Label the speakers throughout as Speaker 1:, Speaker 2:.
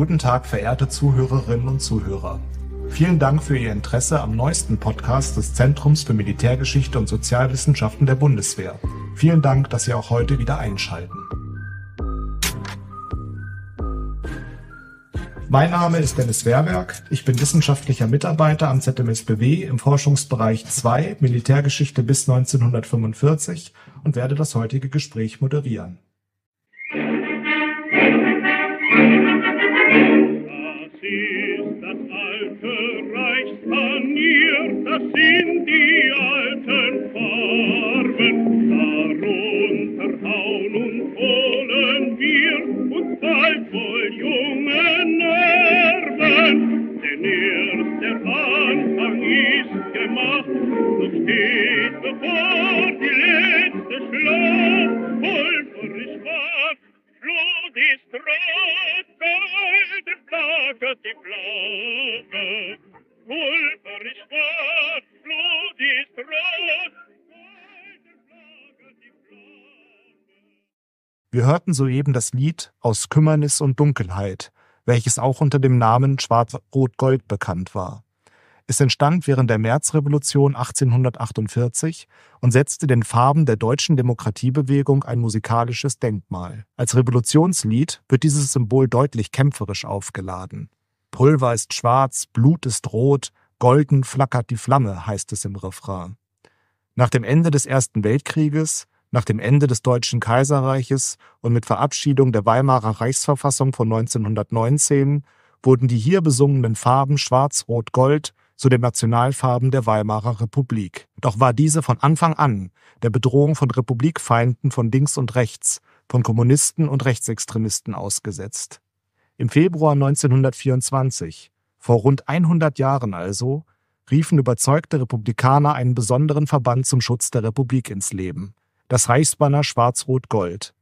Speaker 1: Guten Tag, verehrte Zuhörerinnen und Zuhörer. Vielen Dank für Ihr Interesse am neuesten Podcast des Zentrums für Militärgeschichte und Sozialwissenschaften der Bundeswehr. Vielen Dank, dass Sie auch heute wieder einschalten. Mein Name ist Dennis Werberg. Ich bin wissenschaftlicher Mitarbeiter am ZMSBW im Forschungsbereich 2 Militärgeschichte bis 1945 und werde das heutige Gespräch moderieren. hörten soeben das Lied Aus Kümmernis und Dunkelheit, welches auch unter dem Namen Schwarz-Rot-Gold bekannt war. Es entstand während der Märzrevolution 1848 und setzte den Farben der deutschen Demokratiebewegung ein musikalisches Denkmal. Als Revolutionslied wird dieses Symbol deutlich kämpferisch aufgeladen. Pulver ist schwarz, Blut ist rot, golden flackert die Flamme, heißt es im Refrain. Nach dem Ende des Ersten Weltkrieges nach dem Ende des Deutschen Kaiserreiches und mit Verabschiedung der Weimarer Reichsverfassung von 1919 wurden die hier besungenen Farben Schwarz-Rot-Gold zu den Nationalfarben der Weimarer Republik. Doch war diese von Anfang an der Bedrohung von Republikfeinden von links und rechts, von Kommunisten und Rechtsextremisten ausgesetzt. Im Februar 1924, vor rund 100 Jahren also, riefen überzeugte Republikaner einen besonderen Verband zum Schutz der Republik ins Leben das Reichsbanner Schwarz-Rot-Gold.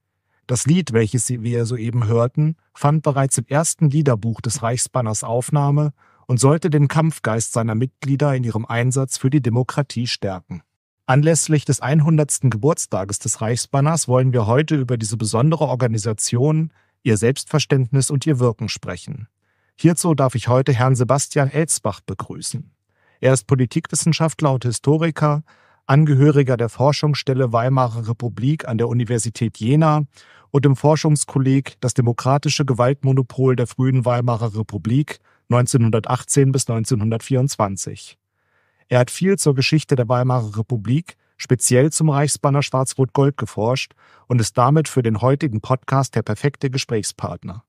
Speaker 1: Das Lied, welches wir soeben hörten, fand bereits im ersten Liederbuch des Reichsbanners Aufnahme und sollte den Kampfgeist seiner Mitglieder in ihrem Einsatz für die Demokratie stärken. Anlässlich des 100. Geburtstages des Reichsbanners wollen wir heute über diese besondere Organisation, ihr Selbstverständnis und ihr Wirken sprechen. Hierzu darf ich heute Herrn Sebastian Elsbach begrüßen. Er ist Politikwissenschaftler und Historiker, Angehöriger der Forschungsstelle Weimarer Republik an der Universität Jena und im Forschungskolleg Das demokratische Gewaltmonopol der frühen Weimarer Republik 1918 bis 1924. Er hat viel zur Geschichte der Weimarer Republik, speziell zum Reichsbanner Schwarz-Rot-Gold geforscht und ist damit für den heutigen Podcast der perfekte Gesprächspartner.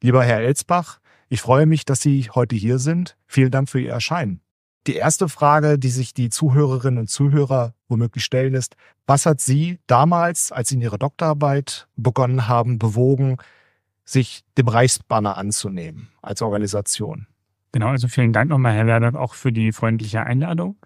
Speaker 1: Lieber Herr Elsbach, ich freue mich, dass Sie heute hier sind. Vielen Dank für Ihr Erscheinen. Die erste Frage, die sich die Zuhörerinnen und Zuhörer womöglich stellen, ist, was hat Sie damals, als Sie in Ihrer Doktorarbeit begonnen haben, bewogen, sich dem Reichsbanner anzunehmen als Organisation?
Speaker 2: Genau, also vielen Dank nochmal, Herr Werder, auch für die freundliche Einladung.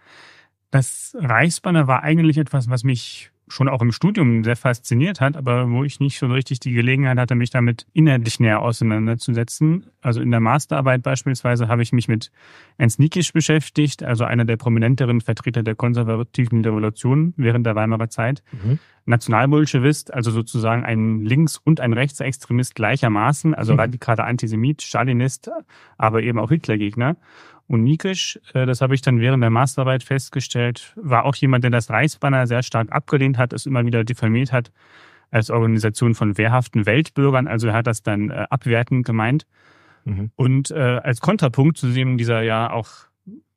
Speaker 2: Das Reichsbanner war eigentlich etwas, was mich schon auch im Studium sehr fasziniert hat, aber wo ich nicht so richtig die Gelegenheit hatte, mich damit inhaltlich näher auseinanderzusetzen. Also in der Masterarbeit beispielsweise habe ich mich mit Ernst Nikisch beschäftigt, also einer der prominenteren Vertreter der konservativen Revolution während der Weimarer Zeit. Mhm. Nationalbolschewist, also sozusagen ein Links- und ein Rechtsextremist gleichermaßen, also mhm. radikaler Antisemit, Stalinist, aber eben auch Hitlergegner. Und Nikisch, äh, das habe ich dann während der Masterarbeit festgestellt, war auch jemand, der das Reichsbanner sehr stark abgelehnt hat, es immer wieder diffamiert hat als Organisation von wehrhaften Weltbürgern. Also er hat das dann äh, abwertend gemeint. Mhm. Und äh, als Kontrapunkt zu dem dieser ja auch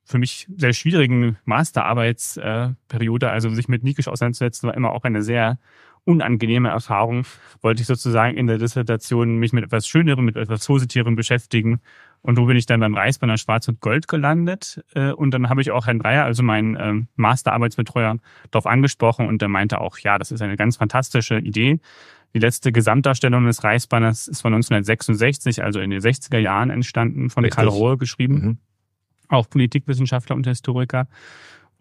Speaker 2: für mich sehr schwierigen Masterarbeitsperiode, also sich mit Nikisch auseinanderzusetzen, war immer auch eine sehr unangenehme Erfahrung, wollte ich sozusagen in der Dissertation mich mit etwas Schönerem, mit etwas Positivem beschäftigen und wo bin ich dann beim Reis Schwarz und Gold gelandet. Äh, und dann habe ich auch Herrn Dreier, also meinen ähm, Masterarbeitsbetreuer, darauf angesprochen und der meinte auch, ja, das ist eine ganz fantastische Idee. Die letzte Gesamtdarstellung des Reichsbanners ist von 1966, also in den 60er Jahren entstanden, von Richtig. Karl Rohr geschrieben. Mhm. Auch Politikwissenschaftler und Historiker.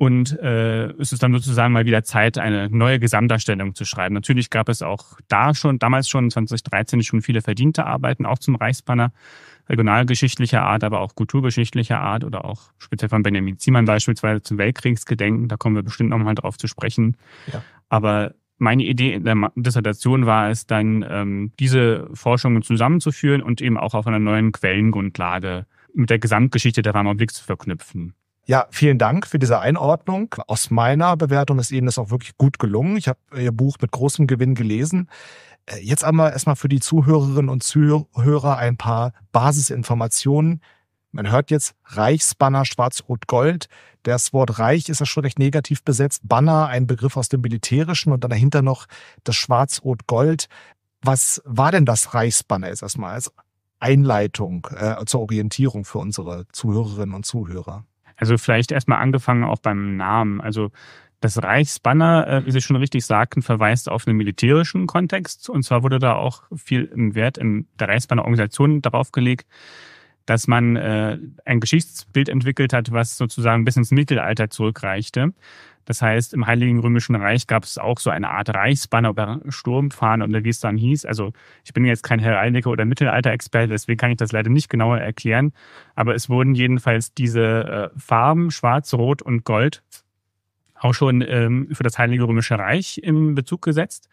Speaker 2: Und äh, es ist dann sozusagen mal wieder Zeit, eine neue Gesamtdarstellung zu schreiben. Natürlich gab es auch da schon, damals schon 2013 schon viele verdiente Arbeiten, auch zum Reichsbanner, regionalgeschichtlicher Art, aber auch kulturgeschichtlicher Art oder auch speziell von Benjamin Ziemann beispielsweise zum Weltkriegsgedenken. Da kommen wir bestimmt nochmal drauf zu sprechen. Ja. Aber meine Idee in der Dissertation war es dann, ähm, diese Forschungen zusammenzuführen und eben auch auf einer neuen Quellengrundlage mit der Gesamtgeschichte der Republik zu verknüpfen.
Speaker 1: Ja, vielen Dank für diese Einordnung. Aus meiner Bewertung ist Ihnen das auch wirklich gut gelungen. Ich habe äh, Ihr Buch mit großem Gewinn gelesen. Äh, jetzt einmal erstmal für die Zuhörerinnen und Zuhörer ein paar Basisinformationen. Man hört jetzt Reichsbanner Schwarz-Rot-Gold. Das Wort Reich ist ja schon recht negativ besetzt. Banner, ein Begriff aus dem Militärischen und dann dahinter noch das Schwarz-Rot-Gold. Was war denn das Reichsbanner jetzt erstmal als Einleitung äh, zur Orientierung für unsere Zuhörerinnen und Zuhörer?
Speaker 2: Also vielleicht erstmal angefangen auch beim Namen. Also das Reichsbanner, äh, wie Sie schon richtig sagten, verweist auf einen militärischen Kontext. Und zwar wurde da auch viel Wert in der Reichsbanner-Organisation darauf gelegt, dass man äh, ein Geschichtsbild entwickelt hat, was sozusagen bis ins Mittelalter zurückreichte. Das heißt, im Heiligen Römischen Reich gab es auch so eine Art Reichsbanner oder Sturmfahne oder wie es dann hieß. Also ich bin jetzt kein Heraldiker oder Mittelalter-Experte, deswegen kann ich das leider nicht genauer erklären. Aber es wurden jedenfalls diese äh, Farben Schwarz, Rot und Gold auch schon ähm, für das Heilige Römische Reich in Bezug gesetzt.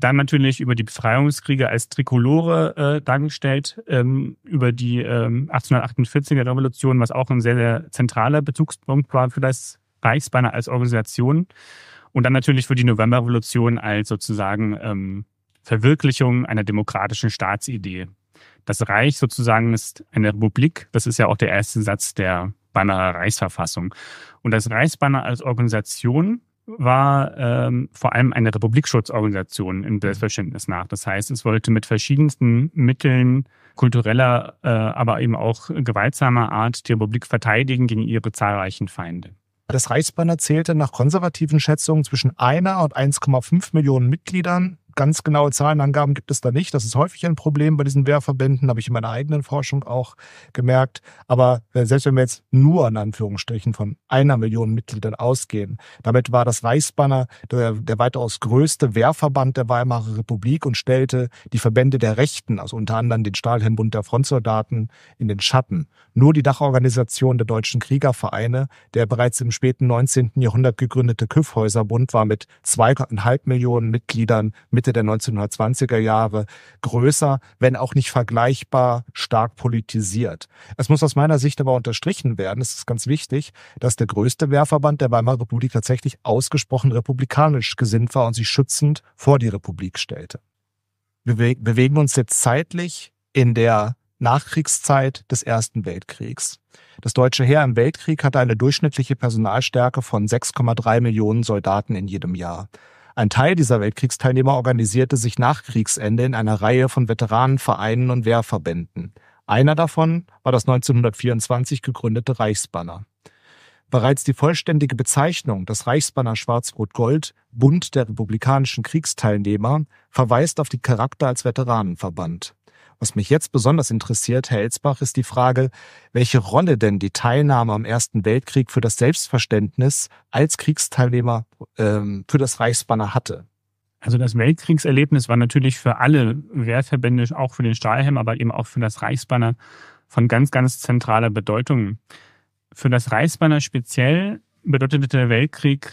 Speaker 2: Dann natürlich über die Befreiungskriege als Trikolore äh, dargestellt, ähm, über die ähm, 1848er Revolution, was auch ein sehr, sehr zentraler Bezugspunkt war für das Reichsbanner als Organisation. Und dann natürlich für die Novemberrevolution als sozusagen ähm, Verwirklichung einer demokratischen Staatsidee. Das Reich sozusagen ist eine Republik, das ist ja auch der erste Satz der Bannerer Reichsverfassung. Und das Reichsbanner als Organisation war ähm, vor allem eine Republikschutzorganisation im mhm. Selbstverständnis nach. Das heißt, es wollte mit verschiedensten Mitteln kultureller, äh, aber eben auch gewaltsamer Art die Republik verteidigen gegen ihre zahlreichen Feinde.
Speaker 1: Das Reichsbanner zählte nach konservativen Schätzungen zwischen einer und 1,5 Millionen Mitgliedern ganz genaue Zahlenangaben gibt es da nicht. Das ist häufig ein Problem bei diesen Wehrverbänden, habe ich in meiner eigenen Forschung auch gemerkt. Aber äh, selbst wenn wir jetzt nur in Anführungsstrichen von einer Million Mitgliedern ausgehen, damit war das Reichsbanner der, der weitaus größte Wehrverband der Weimarer Republik und stellte die Verbände der Rechten, also unter anderem den Stahlhelmbund der Frontsoldaten, in den Schatten. Nur die Dachorganisation der deutschen Kriegervereine, der bereits im späten 19. Jahrhundert gegründete Küffhäuserbund, war mit zweieinhalb Millionen Mitgliedern mit Mitte der 1920er Jahre größer, wenn auch nicht vergleichbar stark politisiert. Es muss aus meiner Sicht aber unterstrichen werden, es ist ganz wichtig, dass der größte Wehrverband der Weimarer Republik tatsächlich ausgesprochen republikanisch gesinnt war und sich schützend vor die Republik stellte. Wir bewegen uns jetzt zeitlich in der Nachkriegszeit des Ersten Weltkriegs. Das deutsche Heer im Weltkrieg hatte eine durchschnittliche Personalstärke von 6,3 Millionen Soldaten in jedem Jahr. Ein Teil dieser Weltkriegsteilnehmer organisierte sich nach Kriegsende in einer Reihe von Veteranenvereinen und Wehrverbänden. Einer davon war das 1924 gegründete Reichsbanner. Bereits die vollständige Bezeichnung des Reichsbanner Schwarz-Rot-Gold, Bund der republikanischen Kriegsteilnehmer, verweist auf den Charakter als Veteranenverband. Was mich jetzt besonders interessiert, Herr Elzbach, ist die Frage, welche Rolle denn die Teilnahme am Ersten Weltkrieg für das
Speaker 2: Selbstverständnis als Kriegsteilnehmer ähm, für das Reichsbanner hatte. Also das Weltkriegserlebnis war natürlich für alle Wehrverbände, auch für den Stahlhelm, aber eben auch für das Reichsbanner von ganz, ganz zentraler Bedeutung. Für das Reichsbanner speziell bedeutete der Weltkrieg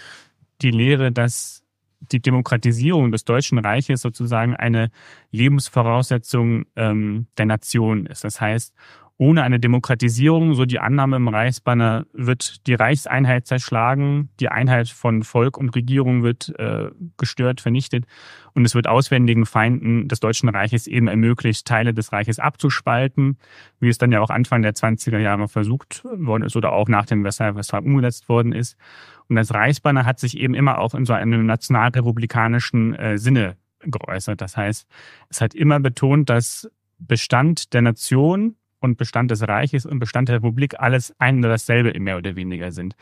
Speaker 2: die Lehre, dass die Demokratisierung des Deutschen Reiches sozusagen eine Lebensvoraussetzung ähm, der Nation ist. Das heißt, ohne eine Demokratisierung, so die Annahme im Reichsbanner, wird die Reichseinheit zerschlagen, die Einheit von Volk und Regierung wird äh, gestört, vernichtet und es wird auswendigen Feinden des Deutschen Reiches eben ermöglicht, Teile des Reiches abzuspalten, wie es dann ja auch Anfang der 20er Jahre versucht worden ist oder auch nach dem Versailler umgesetzt worden ist. Und das Reichsbanner hat sich eben immer auch in so einem nationalrepublikanischen äh, Sinne geäußert. Das heißt, es hat immer betont, dass Bestand der Nation und Bestand des Reiches und Bestand der Republik alles ein oder dasselbe mehr oder weniger sind.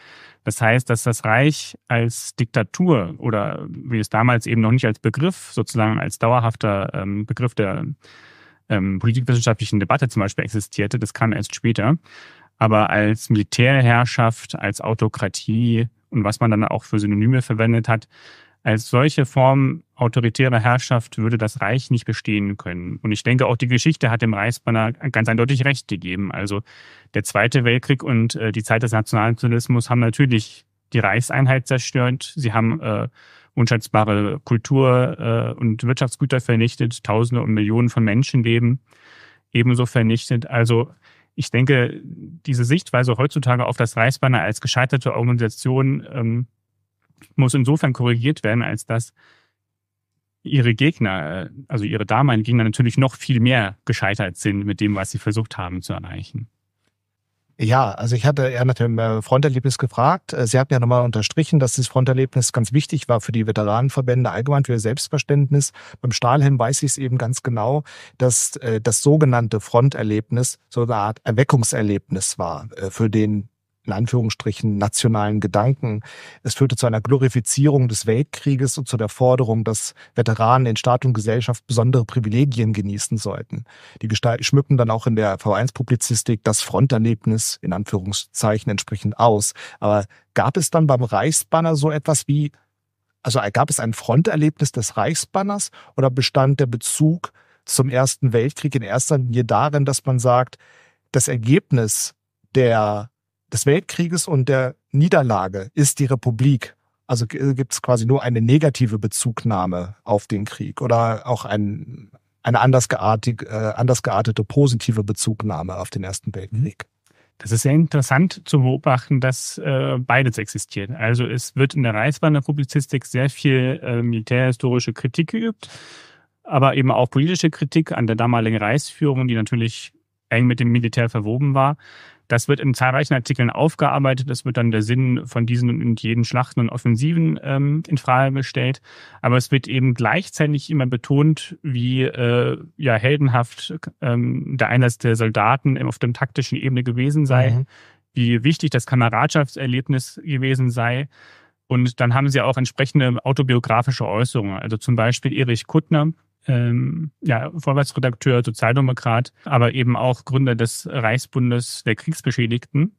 Speaker 2: Das heißt, dass das Reich als Diktatur oder wie es damals eben noch nicht als Begriff, sozusagen als dauerhafter ähm, Begriff der ähm, politikwissenschaftlichen Debatte zum Beispiel existierte, das kam erst später, aber als Militärherrschaft, als Autokratie und was man dann auch für Synonyme verwendet hat, als solche Form autoritärer Herrschaft würde das Reich nicht bestehen können. Und ich denke, auch die Geschichte hat dem Reichsbanner ganz eindeutig recht gegeben. Also der Zweite Weltkrieg und äh, die Zeit des Nationalsozialismus haben natürlich die Reichseinheit zerstört. Sie haben äh, unschätzbare Kultur- äh, und Wirtschaftsgüter vernichtet, Tausende und Millionen von Menschenleben ebenso vernichtet. Also ich denke, diese Sichtweise heutzutage auf das Reichsbanner als gescheiterte Organisation ähm, muss insofern korrigiert werden, als dass ihre Gegner, äh, also ihre damaligen Gegner natürlich noch viel mehr gescheitert sind mit dem, was sie versucht haben zu erreichen.
Speaker 1: Ja, also ich hatte ja nach dem äh, Fronterlebnis gefragt. Äh, sie haben ja nochmal unterstrichen, dass das Fronterlebnis ganz wichtig war für die Veteranenverbände allgemein für ihr Selbstverständnis. Beim Stahlhelm weiß ich es eben ganz genau, dass das sogenannte Fronterlebnis so eine Art Erweckungserlebnis war für den in Anführungsstrichen nationalen Gedanken. Es führte zu einer Glorifizierung des Weltkrieges und zu der Forderung, dass Veteranen in Staat und Gesellschaft besondere Privilegien genießen sollten. Die Gestalt schmücken dann auch in der V1-Publizistik das Fronterlebnis in Anführungszeichen entsprechend aus. Aber gab es dann beim Reichsbanner so etwas wie, also gab es ein Fronterlebnis des Reichsbanners oder bestand der Bezug zum Ersten Weltkrieg in erster Linie darin, dass man sagt, das Ergebnis der des Weltkrieges und der Niederlage ist die Republik. Also äh, gibt es quasi nur eine negative Bezugnahme auf den Krieg oder auch ein, eine anders, geartig, äh, anders geartete positive
Speaker 2: Bezugnahme auf den Ersten mhm. Weltkrieg. Das ist sehr interessant zu beobachten, dass äh, beides existiert. Also es wird in der Reichsbahn der Publizistik sehr viel äh, militärhistorische Kritik geübt, aber eben auch politische Kritik an der damaligen Reichsführung, die natürlich eng mit dem Militär verwoben war. Das wird in zahlreichen Artikeln aufgearbeitet. Das wird dann der Sinn von diesen und jenen Schlachten und Offensiven ähm, in Frage gestellt. Aber es wird eben gleichzeitig immer betont, wie äh, ja heldenhaft ähm, der Einsatz der Soldaten auf dem taktischen Ebene gewesen sei, mhm. wie wichtig das Kameradschaftserlebnis gewesen sei. Und dann haben sie auch entsprechende autobiografische Äußerungen. Also zum Beispiel Erich Kuttner, ähm, ja, Vorwärtsredakteur, Sozialdemokrat, aber eben auch Gründer des Reichsbundes der Kriegsbeschädigten.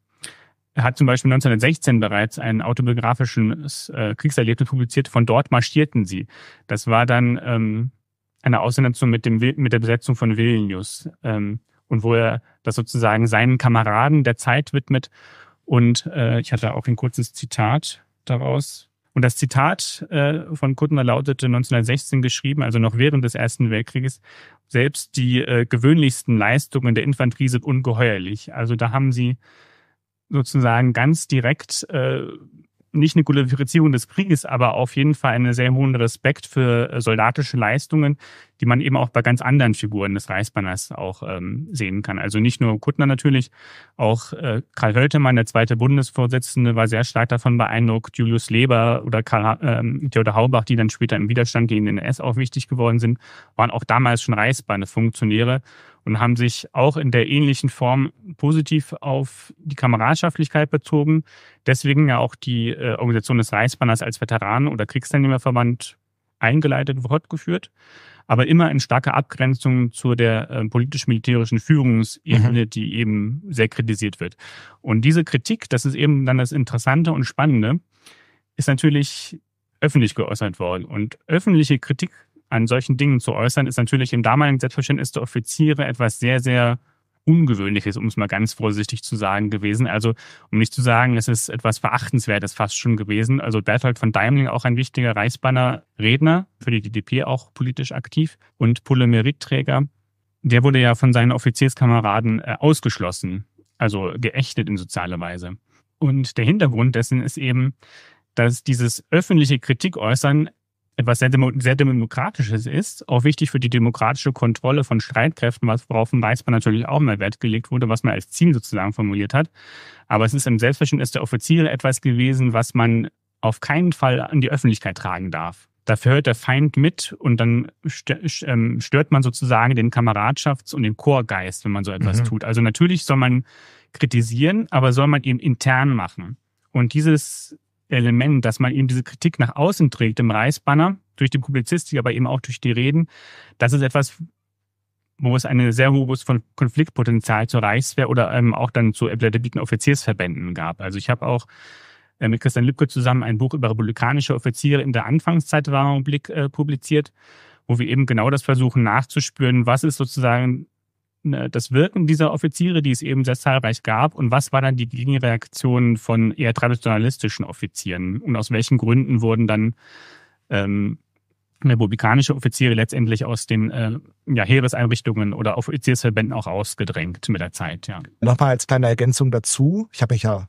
Speaker 2: Er hat zum Beispiel 1916 bereits ein autobiografisches äh, Kriegserlebnis publiziert, von dort marschierten sie. Das war dann ähm, eine Auseinandersetzung mit, dem, mit der Besetzung von Vilnius ähm, und wo er das sozusagen seinen Kameraden der Zeit widmet. Und äh, ich hatte auch ein kurzes Zitat daraus, und das Zitat äh, von Kuttner lautete 1916 geschrieben, also noch während des Ersten Weltkrieges, selbst die äh, gewöhnlichsten Leistungen der Infanterie sind ungeheuerlich. Also da haben sie sozusagen ganz direkt äh, nicht eine Glorifizierung des Krieges, aber auf jeden Fall einen sehr hohen Respekt für äh, soldatische Leistungen, die man eben auch bei ganz anderen Figuren des Reichsbanners auch ähm, sehen kann. Also nicht nur Kuttner natürlich, auch äh, Karl Höltemann, der zweite Bundesvorsitzende, war sehr stark davon beeindruckt, Julius Leber oder Karl, ähm, Theodor Haubach, die dann später im Widerstand gegen den NS auch wichtig geworden sind, waren auch damals schon Reichsbahnefunktionäre. funktionäre und haben sich auch in der ähnlichen Form positiv auf die Kameradschaftlichkeit bezogen. Deswegen ja auch die äh, Organisation des Reichsbanners als Veteranen- oder Kriegsteilnehmerverband eingeleitet und fortgeführt, aber immer in starker Abgrenzung zu der äh, politisch-militärischen Führungsebene, mhm. die eben sehr kritisiert wird. Und diese Kritik, das ist eben dann das Interessante und Spannende, ist natürlich öffentlich geäußert worden. Und öffentliche Kritik an solchen Dingen zu äußern, ist natürlich im damaligen Selbstverständnis der Offiziere etwas sehr, sehr Ungewöhnliches, um es mal ganz vorsichtig zu sagen, gewesen. Also, um nicht zu sagen, es ist etwas Verachtenswertes fast schon gewesen. Also, Berthold von Daimling auch ein wichtiger Reichsbanner, Redner, für die DDP auch politisch aktiv und Polymeritträger. Der wurde ja von seinen Offizierskameraden äh, ausgeschlossen, also geächtet in sozialer Weise. Und der Hintergrund dessen ist eben, dass dieses öffentliche Kritik äußern etwas sehr, sehr Demokratisches ist, auch wichtig für die demokratische Kontrolle von Streitkräften, was, worauf im Weißmann natürlich auch mehr Wert gelegt wurde, was man als Ziel sozusagen formuliert hat. Aber es ist im Selbstverständnis der Offiziere etwas gewesen, was man auf keinen Fall an die Öffentlichkeit tragen darf. Dafür hört der Feind mit und dann ähm, stört man sozusagen den Kameradschafts- und den Chorgeist, wenn man so etwas mhm. tut. Also natürlich soll man kritisieren, aber soll man eben intern machen. Und dieses Element, dass man eben diese Kritik nach außen trägt im Reichsbanner, durch die Publizistik, aber eben auch durch die Reden. Das ist etwas, wo es eine sehr hohes Konfliktpotenzial zur Reichswehr oder ähm, auch dann zu erbitterten Offiziersverbänden gab. Also ich habe auch äh, mit Christian Lübcke zusammen ein Buch über republikanische Offiziere in der Anfangszeit der Republik äh, publiziert, wo wir eben genau das versuchen nachzuspüren, was ist sozusagen äh, das Wirken dieser Offiziere, die es eben sehr zahlreich gab? Und was war dann die Gegenreaktion von eher traditionalistischen Offizieren? Und aus welchen Gründen wurden dann ähm, republikanische Offiziere letztendlich aus den äh, ja, Heereseinrichtungen oder Offiziersverbänden auch ausgedrängt mit der Zeit? Ja.
Speaker 1: Nochmal als kleine Ergänzung dazu. Ich habe mich ja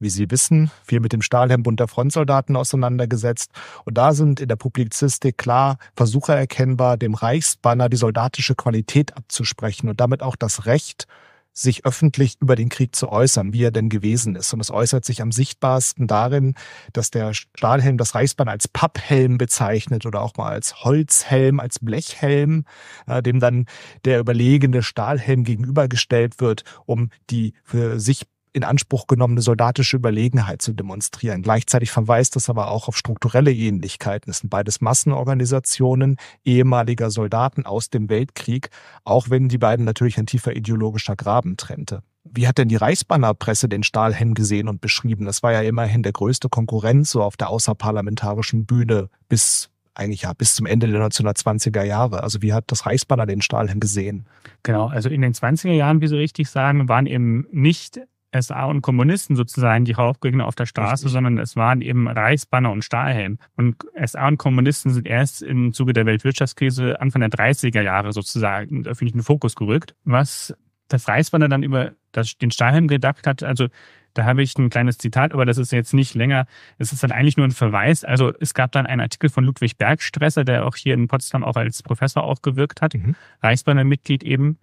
Speaker 1: wie Sie wissen, viel mit dem Stahlhelm bunter Frontsoldaten auseinandergesetzt. Und da sind in der Publizistik klar Versuche erkennbar, dem Reichsbanner die soldatische Qualität abzusprechen und damit auch das Recht, sich öffentlich über den Krieg zu äußern, wie er denn gewesen ist. Und es äußert sich am sichtbarsten darin, dass der Stahlhelm das Reichsbanner als Papphelm bezeichnet oder auch mal als Holzhelm, als Blechhelm, äh, dem dann der überlegene Stahlhelm gegenübergestellt wird, um die für sich in Anspruch genommene soldatische Überlegenheit zu demonstrieren. Gleichzeitig verweist das aber auch auf strukturelle Ähnlichkeiten. Es sind beides Massenorganisationen ehemaliger Soldaten aus dem Weltkrieg, auch wenn die beiden natürlich ein tiefer ideologischer Graben trennte. Wie hat denn die Reichsbannerpresse den Stahlhelm gesehen und beschrieben? Das war ja immerhin der größte Konkurrent so auf der außerparlamentarischen Bühne bis eigentlich ja bis zum Ende der 1920er Jahre. Also wie hat das Reichsbanner den Stahlhelm gesehen? Genau,
Speaker 2: also in den 20er Jahren, wie Sie richtig sagen, waren eben nicht SA und Kommunisten sozusagen die Hauptgegner auf der Straße, Richtig. sondern es waren eben Reichsbanner und Stahlhelm. Und SA und Kommunisten sind erst im Zuge der Weltwirtschaftskrise Anfang der 30er Jahre sozusagen in den öffentlichen Fokus gerückt. Was das Reichsbanner dann über das, den Stahlhelm gedacht hat, also da habe ich ein kleines Zitat, aber das ist jetzt nicht länger. Es ist dann eigentlich nur ein Verweis. Also es gab dann einen Artikel von Ludwig Bergstresser, der auch hier in Potsdam auch als Professor auch gewirkt hat, mhm. Reichsbanner-Mitglied eben,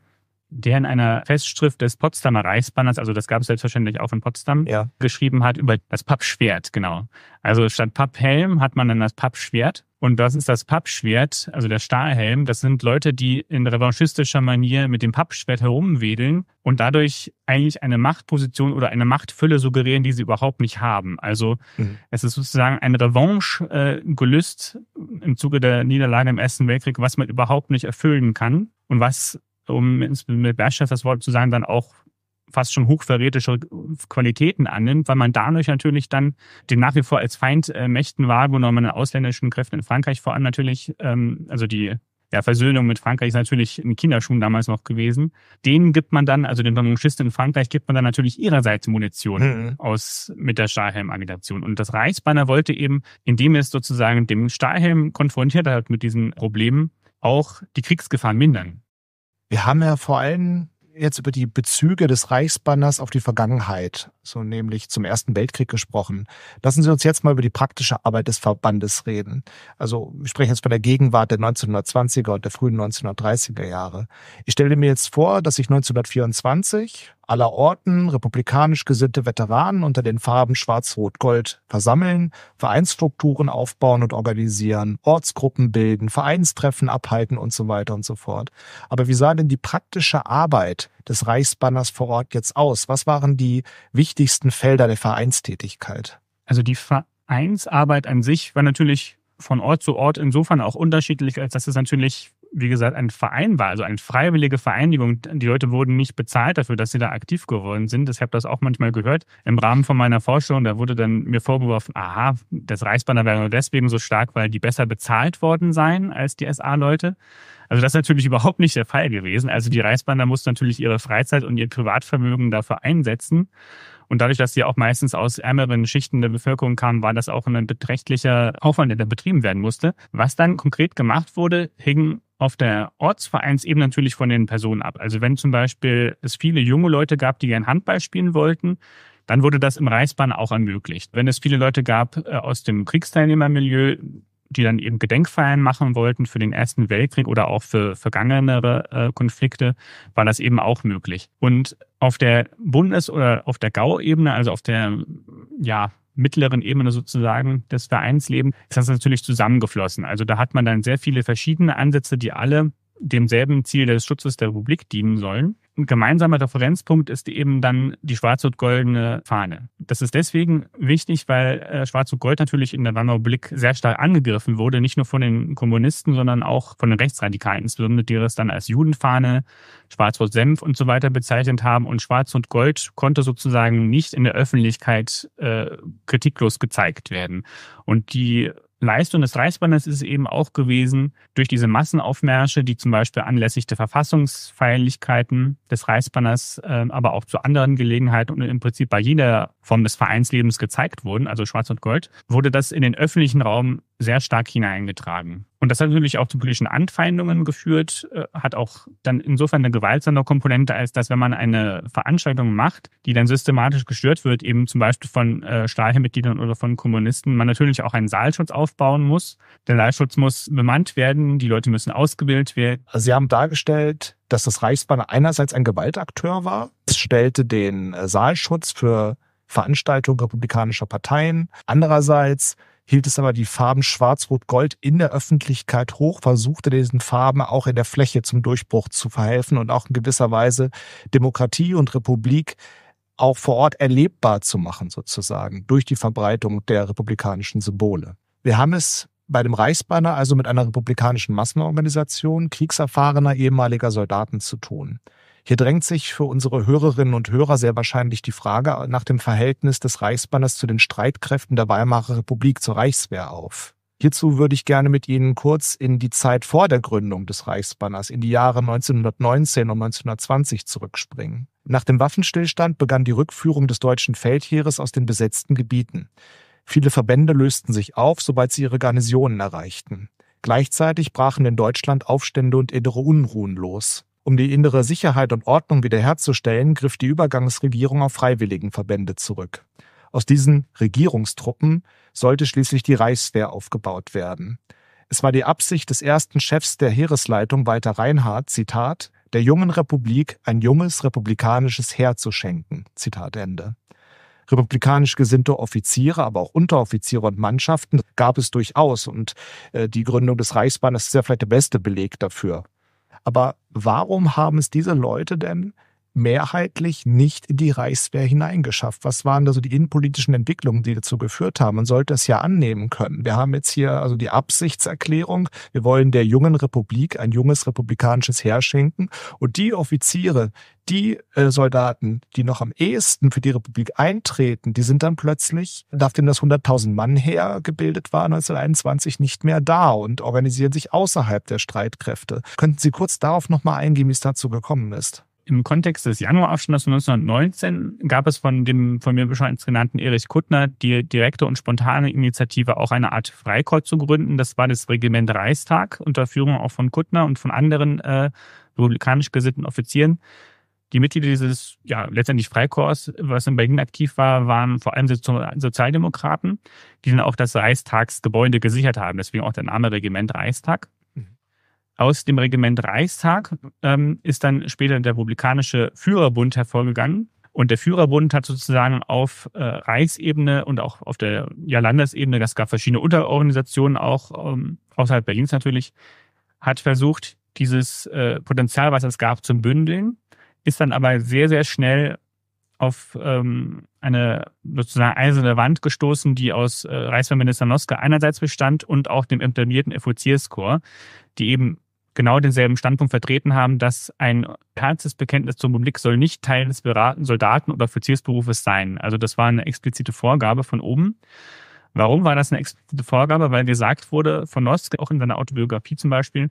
Speaker 2: der in einer Festschrift des Potsdamer Reichsbanners, also das gab es selbstverständlich auch in Potsdam, ja. geschrieben hat über das Pappschwert, genau. Also statt Papphelm hat man dann das Pappschwert. Und das ist das Pappschwert, also der Stahlhelm. Das sind Leute, die in revanchistischer Manier mit dem Pappschwert herumwedeln und dadurch eigentlich eine Machtposition oder eine Machtfülle suggerieren, die sie überhaupt nicht haben. Also mhm. es ist sozusagen ein Revanche-Gelüst im Zuge der Niederlage im Ersten Weltkrieg, was man überhaupt nicht erfüllen kann und was um mit Wertschätzung das Wort zu sagen, dann auch fast schon hochverrätische Qualitäten annimmt, weil man dadurch natürlich dann den nach wie vor als Feind äh, Mächten wahrgenommen, den ausländischen Kräften in Frankreich vor allem natürlich, ähm, also die ja, Versöhnung mit Frankreich ist natürlich in Kinderschuhen damals noch gewesen. Denen gibt man dann, also den Kommunisten in Frankreich, gibt man dann natürlich ihrerseits Munition mhm. aus, mit der Stahlhelm-Agitation. Und das Reichsbanner wollte eben, indem es sozusagen dem Stahlhelm konfrontiert hat mit diesen Problemen, auch die Kriegsgefahr mindern. Wir haben ja vor allem jetzt über die
Speaker 1: Bezüge des Reichsbanners auf die Vergangenheit, so nämlich zum Ersten Weltkrieg gesprochen. Lassen Sie uns jetzt mal über die praktische Arbeit des Verbandes reden. Also ich spreche jetzt von der Gegenwart der 1920er und der frühen 1930er Jahre. Ich stelle mir jetzt vor, dass ich 1924 aller Orten republikanisch gesinnte Veteranen unter den Farben Schwarz-Rot-Gold versammeln, Vereinsstrukturen aufbauen und organisieren, Ortsgruppen bilden, Vereinstreffen abhalten und so weiter und so fort. Aber wie sah denn die praktische Arbeit des Reichsbanners
Speaker 2: vor Ort jetzt aus? Was waren die wichtigsten Felder der Vereinstätigkeit? Also die Vereinsarbeit an sich war natürlich von Ort zu Ort insofern auch unterschiedlich, als dass es natürlich wie gesagt, ein Verein war, also eine freiwillige Vereinigung. Die Leute wurden nicht bezahlt dafür, dass sie da aktiv geworden sind. Ich habe das auch manchmal gehört im Rahmen von meiner Forschung. Da wurde dann mir vorgeworfen, aha, das Reichsbanner wäre nur deswegen so stark, weil die besser bezahlt worden seien als die SA-Leute. Also das ist natürlich überhaupt nicht der Fall gewesen. Also die Reichsbanner mussten natürlich ihre Freizeit und ihr Privatvermögen dafür einsetzen. Und dadurch, dass sie auch meistens aus ärmeren Schichten der Bevölkerung kamen, war das auch ein beträchtlicher Aufwand, der da betrieben werden musste. Was dann konkret gemacht wurde, hing auf der Ortsvereinsebene natürlich von den Personen ab. Also wenn zum Beispiel es viele junge Leute gab, die gern Handball spielen wollten, dann wurde das im Reichsbahn auch ermöglicht. Wenn es viele Leute gab äh, aus dem Kriegsteilnehmermilieu, die dann eben Gedenkfeiern machen wollten für den Ersten Weltkrieg oder auch für vergangenere äh, Konflikte, war das eben auch möglich. Und auf der Bundes- oder auf der Gau-Ebene, also auf der ja, mittleren Ebene sozusagen des Vereinslebens ist das natürlich zusammengeflossen. Also da hat man dann sehr viele verschiedene Ansätze, die alle demselben Ziel des Schutzes der Republik dienen sollen. Ein gemeinsamer Referenzpunkt ist eben dann die schwarz-rot-goldene Fahne. Das ist deswegen wichtig, weil äh, Schwarz-Rot-Gold natürlich in der Weimarer Republik sehr stark angegriffen wurde, nicht nur von den Kommunisten, sondern auch von den Rechtsradikalen, insbesondere die es dann als Judenfahne, Schwarz-Rot-Senf und so weiter bezeichnet haben. Und Schwarz-Rot-Gold konnte sozusagen nicht in der Öffentlichkeit äh, kritiklos gezeigt werden. Und die Leistung des Reichsbandes ist eben auch gewesen, durch diese Massenaufmärsche, die zum Beispiel anlässlich der Verfassungsfeierlichkeiten des Reichsbanners, äh, aber auch zu anderen Gelegenheiten und im Prinzip bei jeder Form des Vereinslebens gezeigt wurden, also Schwarz und Gold, wurde das in den öffentlichen Raum sehr stark hineingetragen. Und das hat natürlich auch zu politischen Anfeindungen geführt, äh, hat auch dann insofern eine gewaltsame Komponente, als dass, wenn man eine Veranstaltung macht, die dann systematisch gestört wird, eben zum Beispiel von äh, Stahlmitgliedern oder von Kommunisten, man natürlich auch einen Saalschutz aufbauen muss. Der Saalschutz muss bemannt werden, die Leute müssen ausgebildet werden. Also Sie haben dargestellt, dass das Reichsbahn einerseits ein Gewaltakteur war,
Speaker 1: es stellte den äh, Saalschutz für Veranstaltungen republikanischer Parteien, andererseits hielt es aber die Farben Schwarz-Rot-Gold in der Öffentlichkeit hoch, versuchte diesen Farben auch in der Fläche zum Durchbruch zu verhelfen und auch in gewisser Weise Demokratie und Republik auch vor Ort erlebbar zu machen, sozusagen, durch die Verbreitung der republikanischen Symbole. Wir haben es bei dem Reichsbanner also mit einer republikanischen Massenorganisation kriegserfahrener ehemaliger Soldaten zu tun. Hier drängt sich für unsere Hörerinnen und Hörer sehr wahrscheinlich die Frage nach dem Verhältnis des Reichsbanners zu den Streitkräften der Weimarer Republik zur Reichswehr auf. Hierzu würde ich gerne mit Ihnen kurz in die Zeit vor der Gründung des Reichsbanners, in die Jahre 1919 und 1920 zurückspringen. Nach dem Waffenstillstand begann die Rückführung des deutschen Feldheeres aus den besetzten Gebieten. Viele Verbände lösten sich auf, sobald sie ihre Garnisonen erreichten. Gleichzeitig brachen in Deutschland Aufstände und innere Unruhen los. Um die innere Sicherheit und Ordnung wiederherzustellen, griff die Übergangsregierung auf Freiwilligenverbände zurück. Aus diesen Regierungstruppen sollte schließlich die Reichswehr aufgebaut werden. Es war die Absicht des ersten Chefs der Heeresleitung Walter Reinhardt, Zitat, der jungen Republik ein junges republikanisches Heer zu schenken. Zitat Ende. Republikanisch gesinnte Offiziere, aber auch Unteroffiziere und Mannschaften gab es durchaus und äh, die Gründung des Reichsbandes ist ja vielleicht der beste Beleg dafür. Aber warum haben es diese Leute denn mehrheitlich nicht in die Reichswehr hineingeschafft. Was waren da so die innenpolitischen Entwicklungen, die dazu geführt haben? Man sollte es ja annehmen können. Wir haben jetzt hier also die Absichtserklärung, wir wollen der jungen Republik ein junges republikanisches Heer schenken. Und die Offiziere, die äh, Soldaten, die noch am ehesten für die Republik eintreten, die sind dann plötzlich, nachdem das 100.000 Mann her gebildet war, 1921 nicht mehr da und organisieren sich außerhalb der Streitkräfte. Könnten Sie kurz darauf nochmal eingehen, wie es dazu gekommen ist?
Speaker 2: im Kontext des Januaraufstandes 1919 gab es von dem von mir bereits genannten Erich Kuttner die direkte und spontane Initiative, auch eine Art Freikorps zu gründen. Das war das Regiment Reichstag unter Führung auch von Kuttner und von anderen äh, republikanisch gesinnten Offizieren. Die Mitglieder dieses, ja, letztendlich Freikorps, was in Berlin aktiv war, waren vor allem Sozialdemokraten, die dann auch das Reichstagsgebäude gesichert haben. Deswegen auch der Name Regiment Reichstag. Aus dem Regiment Reichstag ähm, ist dann später der Republikanische Führerbund hervorgegangen. Und der Führerbund hat sozusagen auf äh, Reichsebene und auch auf der ja, Landesebene, das gab verschiedene Unterorganisationen, auch ähm, außerhalb Berlins natürlich, hat versucht, dieses äh, Potenzial, was es gab, zu bündeln, ist dann aber sehr, sehr schnell auf ähm, eine sozusagen eiserne Wand gestoßen, die aus äh, Reichswehrminister Noske einerseits bestand und auch dem etablierten Offizierskorps, die eben genau denselben Standpunkt vertreten haben, dass ein Herzensbekenntnis zur Republik soll nicht Teil des Beraten, Soldaten- oder Offiziersberufes sein. Also das war eine explizite Vorgabe von oben. Warum war das eine explizite Vorgabe? Weil gesagt wurde von Noske, auch in seiner Autobiografie zum Beispiel,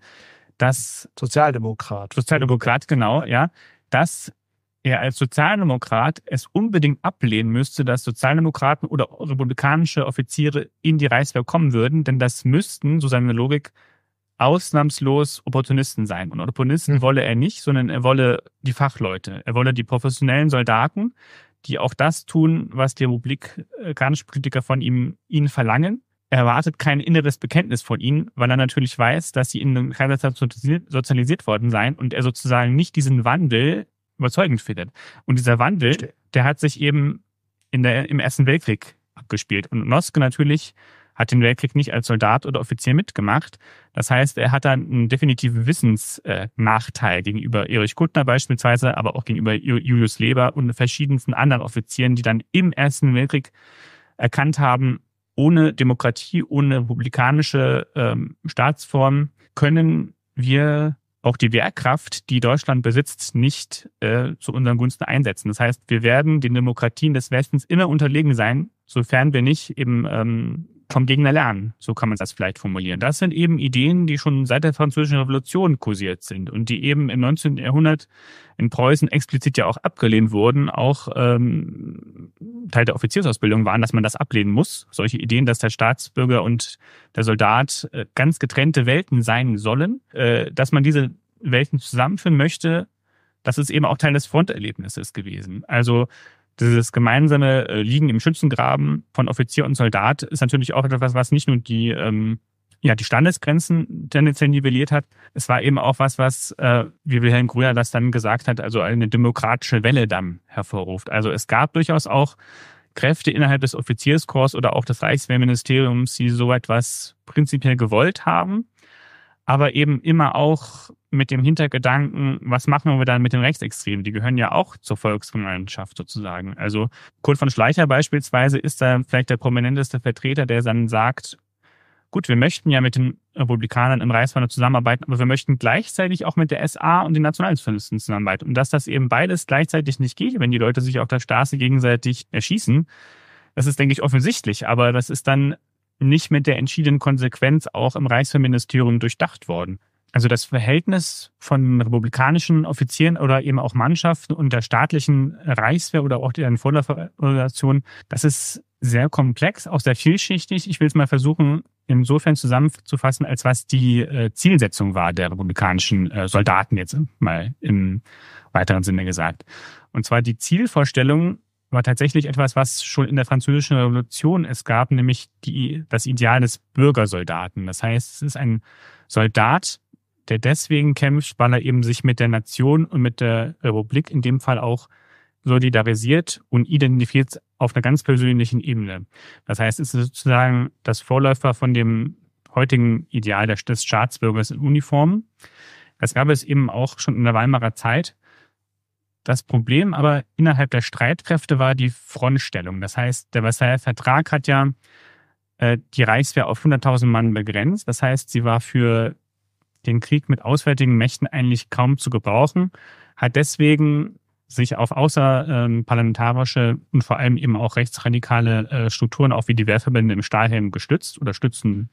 Speaker 2: dass Sozialdemokrat. Sozialdemokrat, genau, ja, dass er als Sozialdemokrat es unbedingt ablehnen müsste, dass Sozialdemokraten oder republikanische Offiziere in die Reichswehr kommen würden, denn das müssten, so seine Logik, ausnahmslos Opportunisten sein. Und Opportunisten mhm. wolle er nicht, sondern er wolle die Fachleute. Er wolle die professionellen Soldaten, die auch das tun, was die republikanische äh, Politiker von ihm, ihnen verlangen. Er erwartet kein inneres Bekenntnis von ihnen, weil er natürlich weiß, dass sie in keiner Zeit sozialisiert worden seien und er sozusagen nicht diesen Wandel überzeugend findet. Und dieser Wandel, der hat sich eben in der, im Ersten Weltkrieg abgespielt. Und Noske natürlich hat den Weltkrieg nicht als Soldat oder Offizier mitgemacht. Das heißt, er hat dann einen definitiven Wissensnachteil gegenüber Erich Kuttner beispielsweise, aber auch gegenüber Julius Leber und verschiedensten anderen Offizieren, die dann im Ersten Weltkrieg erkannt haben, ohne Demokratie, ohne republikanische ähm, Staatsform können wir auch die Wehrkraft, die Deutschland besitzt, nicht äh, zu unseren Gunsten einsetzen. Das heißt, wir werden den Demokratien des Westens immer unterlegen sein, sofern wir nicht eben ähm, vom Gegner lernen. So kann man das vielleicht formulieren. Das sind eben Ideen, die schon seit der Französischen Revolution kursiert sind und die eben im 19. Jahrhundert in Preußen explizit ja auch abgelehnt wurden. Auch ähm, Teil der Offiziersausbildung waren, dass man das ablehnen muss. Solche Ideen, dass der Staatsbürger und der Soldat äh, ganz getrennte Welten sein sollen, äh, dass man diese Welten zusammenführen möchte, das ist eben auch Teil des Fronterlebnisses gewesen. Also dieses gemeinsame äh, Liegen im Schützengraben von Offizier und Soldat ist natürlich auch etwas, was nicht nur die, ähm, ja, die Standesgrenzen tendenziell nivelliert hat. Es war eben auch was, was, äh, wie Wilhelm Grüner das dann gesagt hat, also eine demokratische Welle dann hervorruft. Also es gab durchaus auch Kräfte innerhalb des Offizierskorps oder auch des Reichswehrministeriums, die so etwas prinzipiell gewollt haben, aber eben immer auch mit dem Hintergedanken, was machen wir dann mit den Rechtsextremen? Die gehören ja auch zur Volksgemeinschaft sozusagen. Also Kurt von Schleicher beispielsweise ist da vielleicht der prominenteste Vertreter, der dann sagt, gut, wir möchten ja mit den Republikanern im Reichswander zusammenarbeiten, aber wir möchten gleichzeitig auch mit der SA und den Nationalsozialisten zusammenarbeiten. Und dass das eben beides gleichzeitig nicht geht, wenn die Leute sich auf der Straße gegenseitig erschießen, das ist, denke ich, offensichtlich. Aber das ist dann nicht mit der entschiedenen Konsequenz auch im Reichsministerium durchdacht worden. Also das Verhältnis von republikanischen Offizieren oder eben auch Mannschaften und der staatlichen Reichswehr oder auch deren Vorderorganisation, das ist sehr komplex, auch sehr vielschichtig. Ich will es mal versuchen, insofern zusammenzufassen, als was die äh, Zielsetzung war der republikanischen äh, Soldaten jetzt mal im weiteren Sinne gesagt. Und zwar die Zielvorstellung war tatsächlich etwas, was schon in der Französischen Revolution es gab, nämlich die, das Ideal des Bürgersoldaten. Das heißt, es ist ein Soldat, der deswegen kämpft, weil er eben sich mit der Nation und mit der Republik in dem Fall auch solidarisiert und identifiziert auf einer ganz persönlichen Ebene. Das heißt, es ist sozusagen das Vorläufer von dem heutigen Ideal des Staatsbürgers in Uniform. Das gab es eben auch schon in der Weimarer Zeit. Das Problem aber innerhalb der Streitkräfte war die Frontstellung. Das heißt, der Versailler Vertrag hat ja äh, die Reichswehr auf 100.000 Mann begrenzt. Das heißt, sie war für den Krieg mit auswärtigen Mächten eigentlich kaum zu gebrauchen, hat deswegen sich auf außerparlamentarische ähm, und vor allem eben auch rechtsradikale äh, Strukturen, auch wie die Wehrverbände im Stahlhelm, gestützt oder stützen,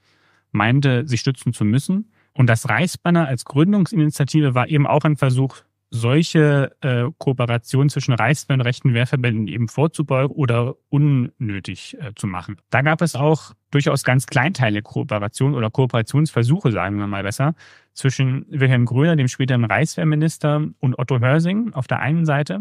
Speaker 2: meinte, sich stützen zu müssen. Und das Reichsbanner als Gründungsinitiative war eben auch ein Versuch, solche äh, Kooperationen zwischen Reichswehr und rechten Wehrverbänden eben vorzubeugen oder unnötig äh, zu machen. Da gab es auch durchaus ganz kleinteile Kooperation oder Kooperationsversuche, sagen wir mal besser, zwischen Wilhelm Gröner, dem späteren Reichswehrminister, und Otto Hörsing auf der einen Seite,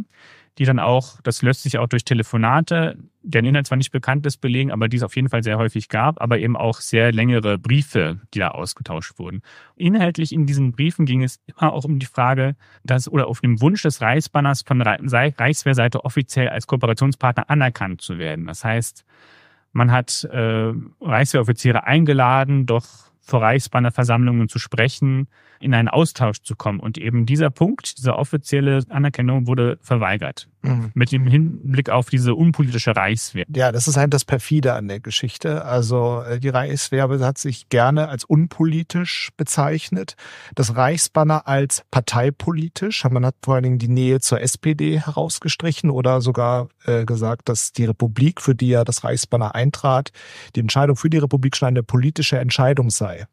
Speaker 2: die dann auch, das löst sich auch durch Telefonate, deren Inhalt zwar nicht bekannt ist, belegen, aber die es auf jeden Fall sehr häufig gab, aber eben auch sehr längere Briefe, die da ausgetauscht wurden. Inhaltlich in diesen Briefen ging es immer auch um die Frage, dass oder auf dem Wunsch des Reichsbanners von Reichswehrseite offiziell als Kooperationspartner anerkannt zu werden. Das heißt, man hat äh, Reichswehroffiziere eingeladen, doch vor Reichsbannerversammlungen zu sprechen in einen Austausch zu kommen. Und eben dieser Punkt, diese offizielle Anerkennung wurde verweigert. Mhm. Mit dem Hinblick auf diese unpolitische Reichswehr.
Speaker 1: Ja, das ist halt das Perfide an der Geschichte. Also äh, die Reichswehr hat sich gerne als unpolitisch bezeichnet. Das Reichsbanner als parteipolitisch. Man hat vor allen Dingen die Nähe zur SPD herausgestrichen oder sogar äh, gesagt, dass die Republik, für die ja das Reichsbanner eintrat, die Entscheidung für die Republik schon eine politische Entscheidung sei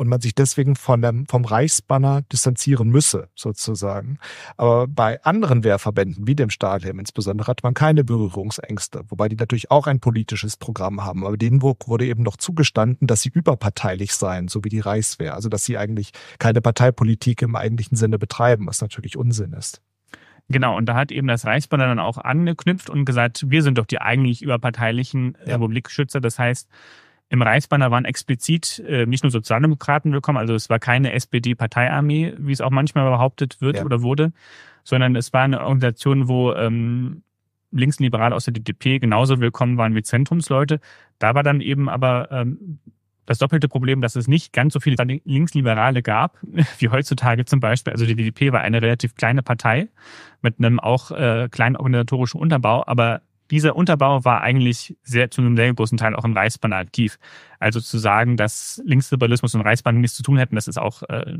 Speaker 1: und man sich deswegen von dem, vom Reichsbanner distanzieren müsse, sozusagen. Aber bei anderen Wehrverbänden, wie dem Stahlhelm insbesondere, hat man keine Berührungsängste, wobei die natürlich auch ein politisches Programm haben. Aber denen wurde eben noch zugestanden, dass sie überparteilich seien, so wie die Reichswehr. Also dass sie eigentlich keine Parteipolitik im eigentlichen Sinne betreiben, was natürlich Unsinn ist.
Speaker 2: Genau, und da hat eben das Reichsbanner dann auch angeknüpft und gesagt, wir sind doch die eigentlich überparteilichen ja. Republikschützer. Das heißt, im Reichsbanner waren explizit äh, nicht nur Sozialdemokraten willkommen, also es war keine SPD-Parteiarmee, wie es auch manchmal behauptet wird ja. oder wurde, sondern es war eine Organisation, wo ähm, Linksliberale aus der DDP genauso willkommen waren wie Zentrumsleute. Da war dann eben aber ähm, das doppelte Problem, dass es nicht ganz so viele Linksliberale gab, wie heutzutage zum Beispiel. Also die DDP war eine relativ kleine Partei mit einem auch äh, kleinen organisatorischen Unterbau, aber dieser Unterbau war eigentlich sehr zu einem sehr großen Teil auch im Reichsbahn aktiv. Also zu sagen, dass Linksliberalismus und Reichsbahn nichts zu tun hätten, das ist auch äh,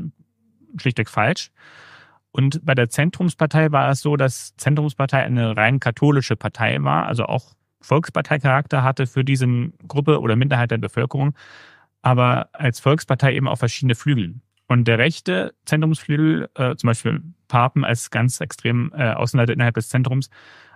Speaker 2: schlichtweg falsch. Und bei der Zentrumspartei war es so, dass Zentrumspartei eine rein katholische Partei war, also auch Volksparteicharakter hatte für diese Gruppe oder Minderheit der Bevölkerung, aber als Volkspartei eben auch verschiedene Flügel. Und der rechte Zentrumsflügel, äh, zum Beispiel Papen als ganz extrem äh, Außenleiter innerhalb des Zentrums,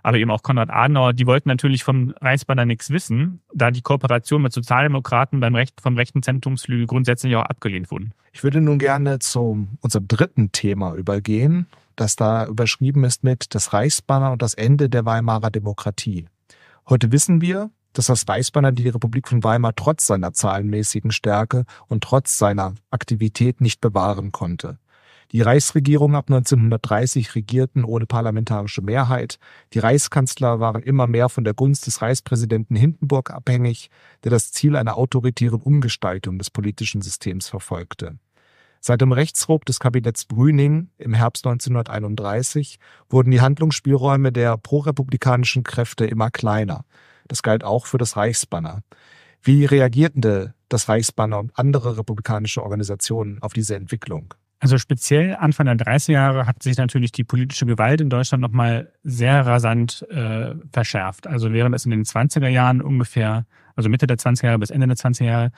Speaker 2: aber eben auch Konrad Adenauer, die wollten natürlich vom Reichsbanner nichts wissen, da die Kooperation mit Sozialdemokraten beim Recht, vom rechten Zentrumsflügel grundsätzlich auch abgelehnt wurden.
Speaker 1: Ich würde nun gerne zu unserem dritten Thema übergehen, das da überschrieben ist mit das Reichsbanner und das Ende der Weimarer Demokratie. Heute wissen wir, dass das Reichsbanner die Republik von Weimar trotz seiner zahlenmäßigen Stärke und trotz seiner Aktivität nicht bewahren konnte. Die Reichsregierung ab 1930 regierten ohne parlamentarische Mehrheit. Die Reichskanzler waren immer mehr von der Gunst des Reichspräsidenten Hindenburg abhängig, der das Ziel einer autoritären Umgestaltung des politischen Systems verfolgte. Seit dem Rechtsruck des Kabinetts Brüning im Herbst 1931 wurden die Handlungsspielräume der prorepublikanischen Kräfte immer kleiner. Das galt auch für das Reichsbanner. Wie reagierten das Reichsbanner und andere republikanische Organisationen auf diese Entwicklung?
Speaker 2: Also speziell Anfang der 30er Jahre hat sich natürlich die politische Gewalt in Deutschland nochmal sehr rasant äh, verschärft. Also während es in den 20er Jahren ungefähr, also Mitte der 20er Jahre bis Ende der 20er Jahre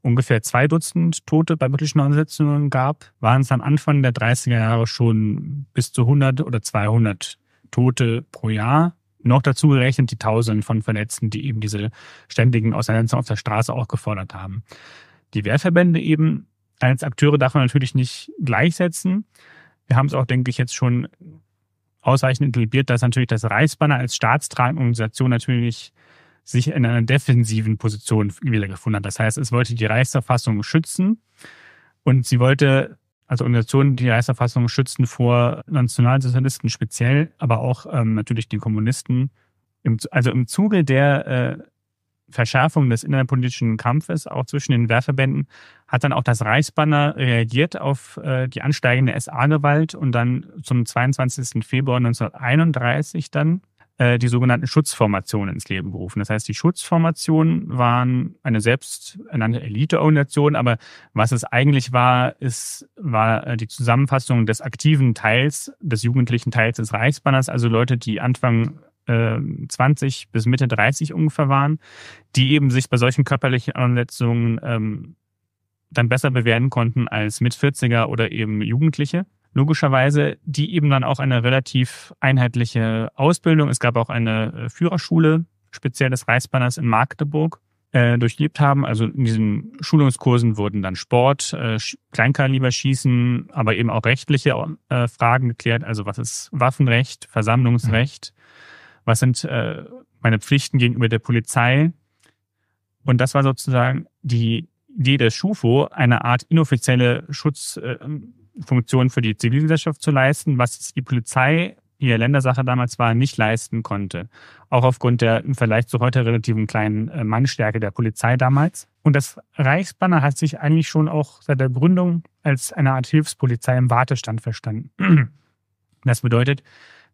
Speaker 2: ungefähr zwei Dutzend Tote bei möglichen Ansetzungen gab, waren es am Anfang der 30er Jahre schon bis zu 100 oder 200 Tote pro Jahr. Noch dazu gerechnet die Tausenden von Verletzten, die eben diese ständigen Auseinandersetzungen auf der Straße auch gefordert haben. Die Wehrverbände eben als Akteure darf man natürlich nicht gleichsetzen. Wir haben es auch, denke ich, jetzt schon ausreichend intelligiert, dass natürlich das Reichsbanner als staatstragende Organisation natürlich sich in einer defensiven Position wieder gefunden hat. Das heißt, es wollte die Reichsverfassung schützen und sie wollte also Organisationen, die Reichsverfassung schützen vor Nationalsozialisten speziell, aber auch ähm, natürlich den Kommunisten. Im, also im Zuge der äh, Verschärfung des innerpolitischen Kampfes, auch zwischen den Wehrverbänden, hat dann auch das Reichsbanner reagiert auf äh, die ansteigende SA-Gewalt und dann zum 22. Februar 1931 dann äh, die sogenannten Schutzformationen ins Leben gerufen. Das heißt, die Schutzformationen waren eine selbsternannte Eliteorganisation, aber was es eigentlich war, ist, war äh, die Zusammenfassung des aktiven Teils, des jugendlichen Teils des Reichsbanners, also Leute, die Anfang 20 ähm, bis Mitte 30 ungefähr waren, die eben sich bei solchen körperlichen Ansetzungen ähm, dann besser bewähren konnten als mit 40er oder eben Jugendliche. Logischerweise, die eben dann auch eine relativ einheitliche Ausbildung, es gab auch eine äh, Führerschule, speziell des Reichsbanners in Magdeburg, äh, durchlebt haben. Also in diesen Schulungskursen wurden dann Sport, äh, schießen, aber eben auch rechtliche äh, Fragen geklärt. Also was ist Waffenrecht, mhm. Versammlungsrecht, mhm was sind äh, meine Pflichten gegenüber der Polizei. Und das war sozusagen die Idee der Schufo, eine Art inoffizielle Schutzfunktion äh, ähm, für die Zivilgesellschaft zu leisten, was die Polizei die ja Ländersache damals war, nicht leisten konnte. Auch aufgrund der im Vergleich zu heute relativen kleinen äh, Mannstärke der Polizei damals. Und das Reichsbanner hat sich eigentlich schon auch seit der Gründung als eine Art Hilfspolizei im Wartestand verstanden. Das bedeutet,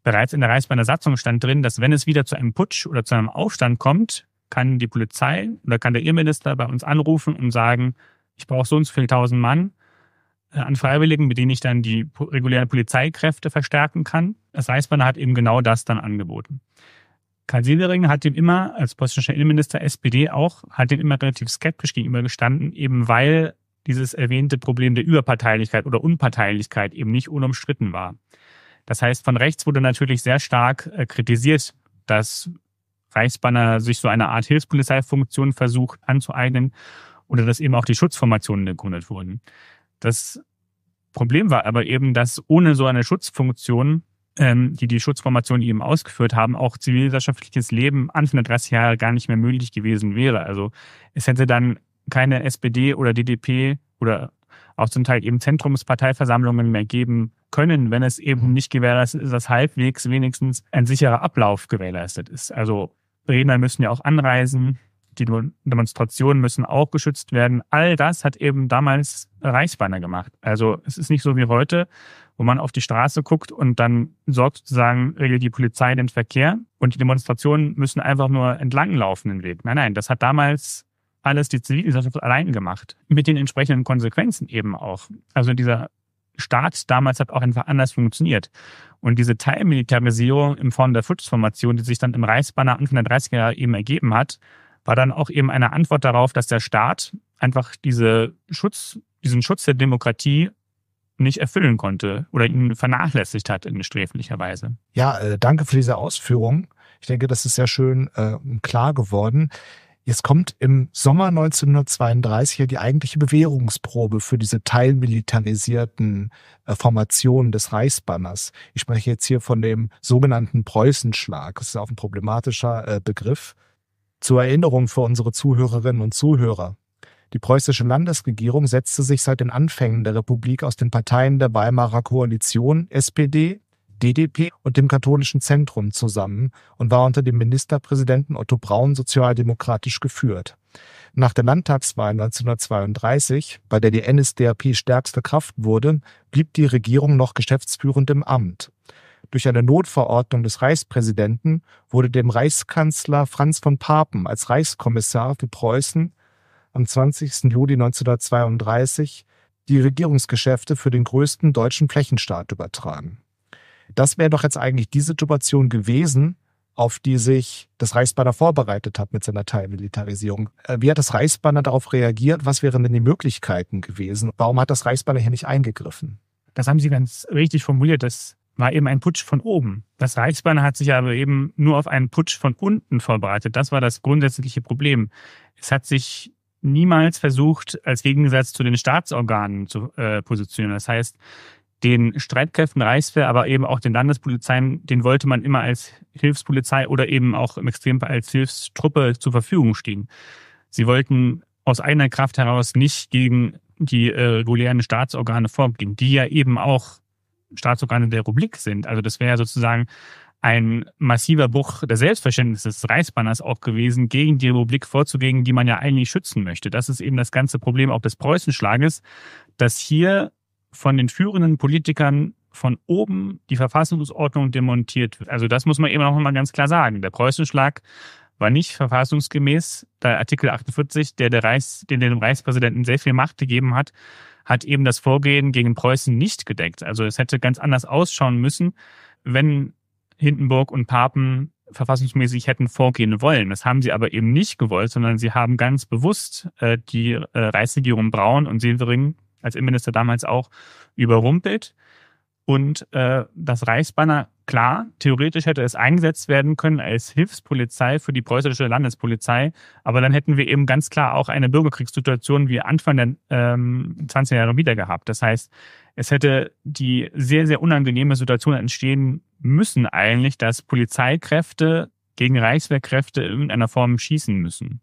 Speaker 2: Bereits in der Reichsbahner Satzung stand drin, dass wenn es wieder zu einem Putsch oder zu einem Aufstand kommt, kann die Polizei oder kann der Innenminister bei uns anrufen und sagen, ich brauche so und so viele tausend Mann äh, an Freiwilligen, mit denen ich dann die regulären Polizeikräfte verstärken kann. Das Reichsbahner hat eben genau das dann angeboten. Karl Sievering hat dem immer als bosnischer Innenminister SPD auch, hat dem immer relativ skeptisch gegenübergestanden, eben weil dieses erwähnte Problem der Überparteilichkeit oder Unparteilichkeit eben nicht unumstritten war. Das heißt, von rechts wurde natürlich sehr stark äh, kritisiert, dass Reichsbanner sich so eine Art Hilfspolizeifunktion versucht anzueignen oder dass eben auch die Schutzformationen gegründet wurden. Das Problem war aber eben, dass ohne so eine Schutzfunktion, ähm, die die Schutzformationen eben ausgeführt haben, auch zivilgesellschaftliches Leben Anfang der 30 Jahre gar nicht mehr möglich gewesen wäre. Also es hätte dann keine SPD oder DDP oder auch zum Teil eben Zentrumsparteiversammlungen mehr geben können, wenn es eben mhm. nicht gewährleistet ist, dass halbwegs wenigstens ein sicherer Ablauf gewährleistet ist. Also Redner müssen ja auch anreisen, die Demonstrationen müssen auch geschützt werden. All das hat eben damals Reichsbanner gemacht. Also es ist nicht so wie heute, wo man auf die Straße guckt und dann sorgt sozusagen, regelt die Polizei den Verkehr und die Demonstrationen müssen einfach nur entlanglaufen den Weg. Nein, nein, das hat damals alles die Zivilgesellschaft allein gemacht. Mit den entsprechenden Konsequenzen eben auch. Also dieser Staat damals hat auch einfach anders funktioniert. Und diese Teilmilitarisierung in Form der Schutzformation, die sich dann im Reichsbanner Anfang der 30er Jahre eben ergeben hat, war dann auch eben eine Antwort darauf, dass der Staat einfach diese Schutz, diesen Schutz der Demokratie nicht erfüllen konnte oder ihn vernachlässigt hat in sträflicher Weise.
Speaker 1: Ja, äh, danke für diese Ausführung. Ich denke, das ist sehr schön äh, klar geworden. Jetzt kommt im Sommer 1932 ja die eigentliche Bewährungsprobe für diese teilmilitarisierten äh, Formationen des Reichsbanners. Ich spreche jetzt hier von dem sogenannten Preußenschlag. Das ist auch ein problematischer äh, Begriff. Zur Erinnerung für unsere Zuhörerinnen und Zuhörer. Die preußische Landesregierung setzte sich seit den Anfängen der Republik aus den Parteien der Weimarer Koalition SPD, DDP und dem katholischen Zentrum zusammen und war unter dem Ministerpräsidenten Otto Braun sozialdemokratisch geführt. Nach der Landtagswahl 1932, bei der die NSDAP stärkste Kraft wurde, blieb die Regierung noch geschäftsführend im Amt. Durch eine Notverordnung des Reichspräsidenten wurde dem Reichskanzler Franz von Papen als Reichskommissar für Preußen am 20. Juli 1932 die Regierungsgeschäfte für den größten deutschen Flächenstaat übertragen. Das wäre doch jetzt eigentlich die Situation gewesen, auf die sich das Reichsbanner vorbereitet hat mit seiner Teilmilitarisierung. Äh, wie hat das Reichsbanner darauf reagiert? Was wären denn die Möglichkeiten gewesen? Warum hat das Reichsbanner hier nicht eingegriffen?
Speaker 2: Das haben Sie ganz richtig formuliert. Das war eben ein Putsch von oben. Das Reichsbanner hat sich aber eben nur auf einen Putsch von unten vorbereitet. Das war das grundsätzliche Problem. Es hat sich niemals versucht, als Gegensatz zu den Staatsorganen zu äh, positionieren. Das heißt, den Streitkräften Reichswehr, aber eben auch den Landespolizeien, den wollte man immer als Hilfspolizei oder eben auch im Extremfall als Hilfstruppe zur Verfügung stehen. Sie wollten aus eigener Kraft heraus nicht gegen die äh, regulären Staatsorgane vorgehen, die ja eben auch Staatsorgane der Republik sind. Also das wäre ja sozusagen ein massiver Bruch der Selbstverständnis des Reichsbanners auch gewesen, gegen die Republik vorzugehen, die man ja eigentlich schützen möchte. Das ist eben das ganze Problem auch des Preußenschlages, dass hier von den führenden Politikern von oben die Verfassungsordnung demontiert wird. Also das muss man eben auch mal ganz klar sagen. Der Preußenschlag war nicht verfassungsgemäß. Der Artikel 48, der, der Reichs, den dem Reichspräsidenten sehr viel Macht gegeben hat, hat eben das Vorgehen gegen Preußen nicht gedeckt. Also es hätte ganz anders ausschauen müssen, wenn Hindenburg und Papen verfassungsmäßig hätten vorgehen wollen. Das haben sie aber eben nicht gewollt, sondern sie haben ganz bewusst äh, die äh, Reichsregierung Braun und Silvering als Innenminister damals auch überrumpelt. Und äh, das Reichsbanner, klar, theoretisch hätte es eingesetzt werden können als Hilfspolizei für die preußische Landespolizei. Aber dann hätten wir eben ganz klar auch eine Bürgerkriegssituation wie Anfang der ähm, 20er Jahre wieder gehabt. Das heißt, es hätte die sehr, sehr unangenehme Situation entstehen müssen eigentlich, dass Polizeikräfte gegen Reichswehrkräfte in irgendeiner Form schießen müssen.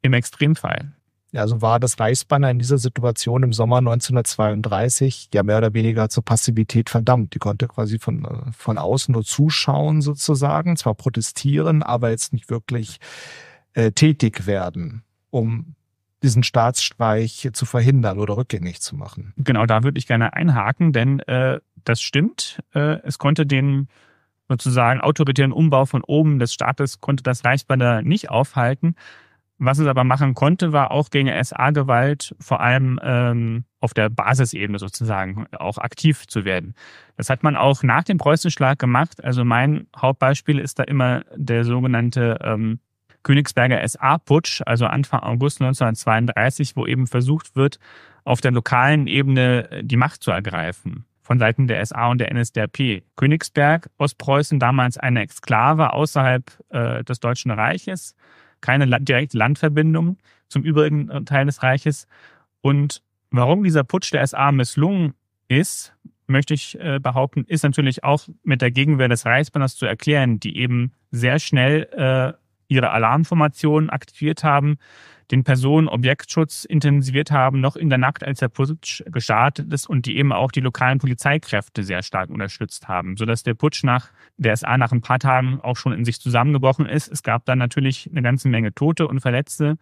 Speaker 2: Im Extremfall. Also war das Reichsbanner in dieser Situation
Speaker 1: im Sommer 1932 ja mehr oder weniger zur Passivität verdammt. Die konnte quasi von, äh, von außen nur zuschauen sozusagen, zwar protestieren, aber jetzt nicht wirklich äh, tätig werden, um diesen Staatsstreich zu verhindern oder rückgängig zu machen.
Speaker 2: Genau, da würde ich gerne einhaken, denn äh, das stimmt. Äh, es konnte den sozusagen autoritären Umbau von oben des Staates, konnte das Reichsbanner nicht aufhalten. Was es aber machen konnte, war auch gegen SA-Gewalt vor allem ähm, auf der Basisebene sozusagen auch aktiv zu werden. Das hat man auch nach dem Preußenschlag gemacht. Also mein Hauptbeispiel ist da immer der sogenannte ähm, Königsberger SA-Putsch, also Anfang August 1932, wo eben versucht wird, auf der lokalen Ebene äh, die Macht zu ergreifen von Seiten der SA und der NSDAP. Königsberg, Ostpreußen, damals eine Exklave außerhalb äh, des Deutschen Reiches, keine direkte Landverbindung zum übrigen äh, Teil des Reiches. Und warum dieser Putsch der SA misslungen ist, möchte ich äh, behaupten, ist natürlich auch mit der Gegenwehr des Reichsbanners zu erklären, die eben sehr schnell äh, ihre Alarmformationen aktiviert haben, den Personenobjektschutz intensiviert haben, noch in der Nacht, als der Putsch gestartet ist und die eben auch die lokalen Polizeikräfte sehr stark unterstützt haben, sodass der Putsch nach der SA nach ein paar Tagen auch schon in sich zusammengebrochen ist. Es gab dann natürlich eine ganze Menge Tote und Verletzte,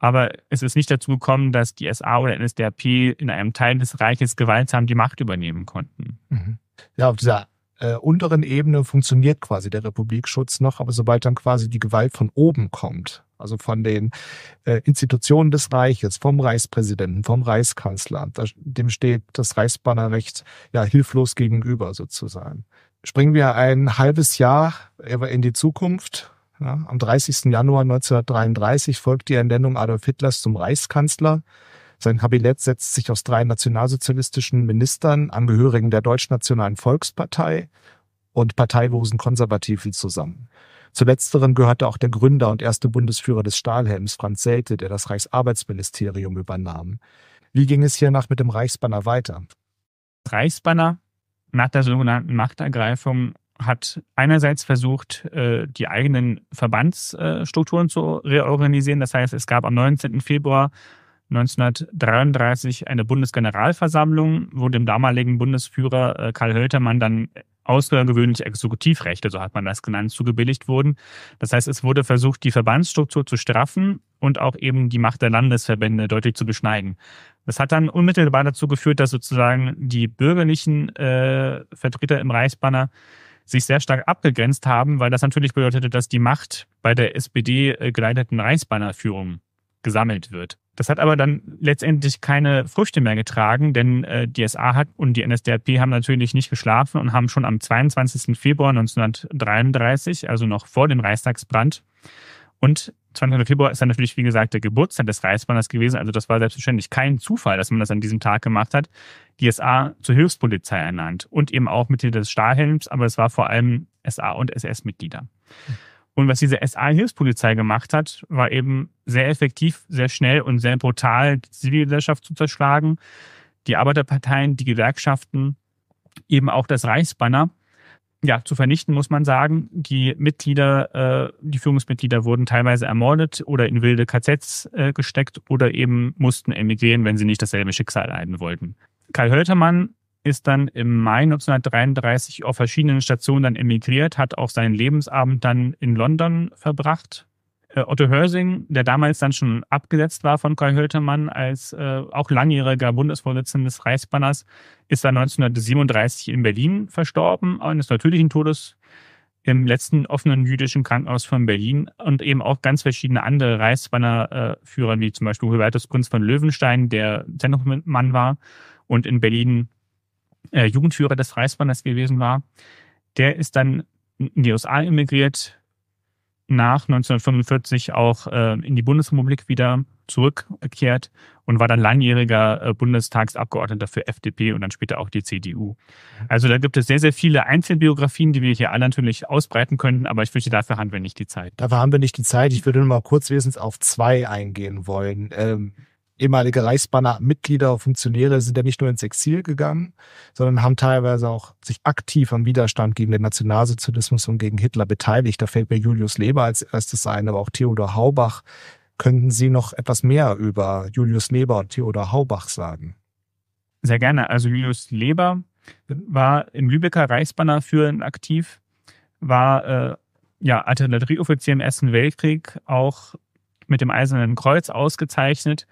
Speaker 2: aber es ist nicht dazu gekommen, dass die SA oder NSDAP in einem Teil des Reiches gewaltsam die Macht übernehmen konnten.
Speaker 1: Mhm. Ja, auf dieser äh, unteren Ebene funktioniert quasi der Republikschutz noch, aber sobald dann quasi die Gewalt von oben kommt, also von den äh, Institutionen des Reiches, vom Reichspräsidenten, vom Reichskanzler. Da, dem steht das Reichsbannerrecht ja hilflos gegenüber sozusagen. Springen wir ein halbes Jahr in die Zukunft. Ja, am 30. Januar 1933 folgt die Ernennung Adolf Hitlers zum Reichskanzler. Sein Kabinett setzt sich aus drei nationalsozialistischen Ministern, Angehörigen der Deutschnationalen Volkspartei und parteilosen Konservativen zusammen. Zu letzteren gehörte auch der Gründer und erste Bundesführer des Stahlhelms Franz Selte, der das Reichsarbeitsministerium übernahm. Wie ging es hiernach mit dem Reichsbanner weiter?
Speaker 2: Reichsbanner nach der sogenannten Machtergreifung hat einerseits versucht, äh, die eigenen Verbandsstrukturen zu reorganisieren. Das heißt, es gab am 19. Februar 1933 eine Bundesgeneralversammlung, wo dem damaligen Bundesführer äh, Karl Höltermann dann außergewöhnliche Exekutivrechte, so hat man das genannt, zugebilligt wurden. Das heißt, es wurde versucht, die Verbandsstruktur zu straffen und auch eben die Macht der Landesverbände deutlich zu beschneiden. Das hat dann unmittelbar dazu geführt, dass sozusagen die bürgerlichen äh, Vertreter im Reichsbanner sich sehr stark abgegrenzt haben, weil das natürlich bedeutete, dass die Macht bei der SPD äh, geleiteten Reichsbannerführung gesammelt wird. Das hat aber dann letztendlich keine Früchte mehr getragen, denn äh, die SA hat und die NSDAP haben natürlich nicht geschlafen und haben schon am 22. Februar 1933, also noch vor dem Reichstagsbrand, und 22. Februar ist dann natürlich, wie gesagt, der Geburtstag des Reichsbanners gewesen. Also das war selbstverständlich kein Zufall, dass man das an diesem Tag gemacht hat. Die SA zur Hilfspolizei ernannt und eben auch Mitglieder des Stahlhelms, aber es war vor allem SA und SS-Mitglieder. Mhm. Und was diese SA-Hilfspolizei gemacht hat, war eben sehr effektiv, sehr schnell und sehr brutal die Zivilgesellschaft zu zerschlagen, die Arbeiterparteien, die Gewerkschaften, eben auch das Reichsbanner ja, zu vernichten, muss man sagen. Die Mitglieder, äh, die Führungsmitglieder wurden teilweise ermordet oder in wilde KZs äh, gesteckt oder eben mussten emigrieren, wenn sie nicht dasselbe Schicksal leiden wollten. Karl Höltermann ist dann im Mai 1933 auf verschiedenen Stationen dann emigriert, hat auch seinen Lebensabend dann in London verbracht. Äh, Otto Hörsing, der damals dann schon abgesetzt war von Kai Höltermann als äh, auch langjähriger Bundesvorsitzender des Reichsbanners, ist dann 1937 in Berlin verstorben, eines natürlichen Todes im letzten offenen jüdischen Krankenhaus von Berlin und eben auch ganz verschiedene andere Reichsbannerführer, äh, wie zum Beispiel Hubertus Kunz von Löwenstein, der Zentrummann war und in Berlin äh, Jugendführer des Reichsbandes gewesen war, der ist dann in die USA emigriert, nach 1945 auch äh, in die Bundesrepublik wieder zurückgekehrt und war dann langjähriger äh, Bundestagsabgeordneter für FDP und dann später auch die CDU. Also da gibt es sehr, sehr viele Einzelbiografien, die wir hier alle natürlich ausbreiten könnten, aber ich fürchte, dafür haben wir nicht die Zeit.
Speaker 1: Dafür haben wir nicht die Zeit. Ich würde nur mal kurz wenigstens auf zwei eingehen wollen. Ähm, ehemalige Reichsbanner Mitglieder, Funktionäre sind ja nicht nur ins Exil gegangen, sondern haben teilweise auch sich aktiv am Widerstand gegen den Nationalsozialismus und gegen Hitler beteiligt. Da fällt mir Julius Leber als erstes ein, aber auch Theodor Haubach. Könnten Sie noch etwas mehr über Julius Leber und Theodor Haubach sagen?
Speaker 2: Sehr gerne. Also Julius Leber war im Lübecker Reichsbanner führend aktiv, war äh, ja, Artillerieoffizier im Ersten Weltkrieg, auch mit dem Eisernen Kreuz ausgezeichnet